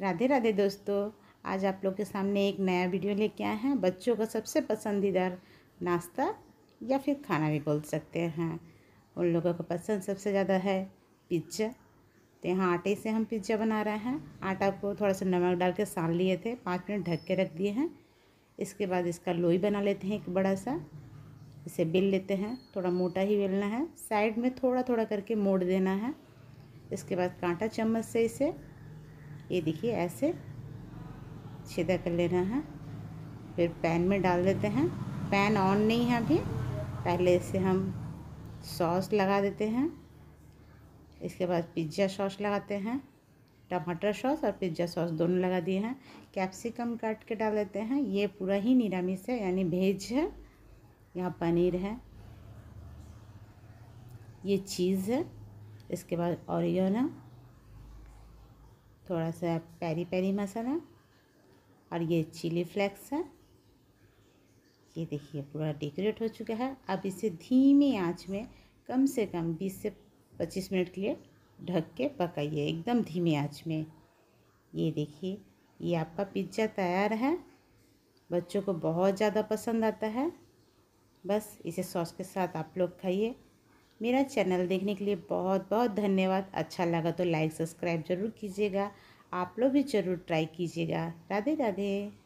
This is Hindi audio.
राधे राधे दोस्तों आज आप लोग के सामने एक नया वीडियो लेके आए हैं बच्चों का सबसे पसंदीदा नाश्ता या फिर खाना भी बोल सकते हैं उन लोगों का पसंद सबसे ज़्यादा है पिज्ज़ा तो यहाँ आटे से हम पिज्ज़ा बना रहे हैं आटा को थोड़ा सा नमक डाल के सान लिए थे पाँच मिनट ढक के रख दिए हैं इसके बाद इसका लोई बना लेते हैं एक बड़ा सा इसे बेल लेते हैं थोड़ा मोटा ही बेलना है साइड में थोड़ा थोड़ा करके मोड़ देना है इसके बाद कांटा चम्मच से इसे ये देखिए ऐसे छेदा कर लेना है फिर पैन में डाल देते हैं पैन ऑन नहीं है अभी पहले इसे हम सॉस लगा देते हैं इसके बाद पिज्ज़ा सॉस लगाते हैं टमाटर सॉस और पिज्ज़ा सॉस दोनों लगा दिए हैं कैप्सिकम काट के डाल देते हैं ये पूरा ही निरामिस है यानी भेज है यहाँ पनीर है ये चीज़ है इसके बाद ऑरिगेनो थोड़ा सा पेरी पेरी मसाला और ये चिली फ्लेक्स है ये देखिए पूरा डेकोरेट हो चुका है अब इसे धीमी आंच में कम से कम 20 से 25 मिनट के लिए ढक के पकाइए एकदम धीमी आंच में ये देखिए ये आपका पिज्ज़ा तैयार है बच्चों को बहुत ज़्यादा पसंद आता है बस इसे सॉस के साथ आप लोग खाइए मेरा चैनल देखने के लिए बहुत बहुत धन्यवाद अच्छा लगा तो लाइक सब्सक्राइब ज़रूर कीजिएगा आप लोग भी ज़रूर ट्राई कीजिएगा राधे राधे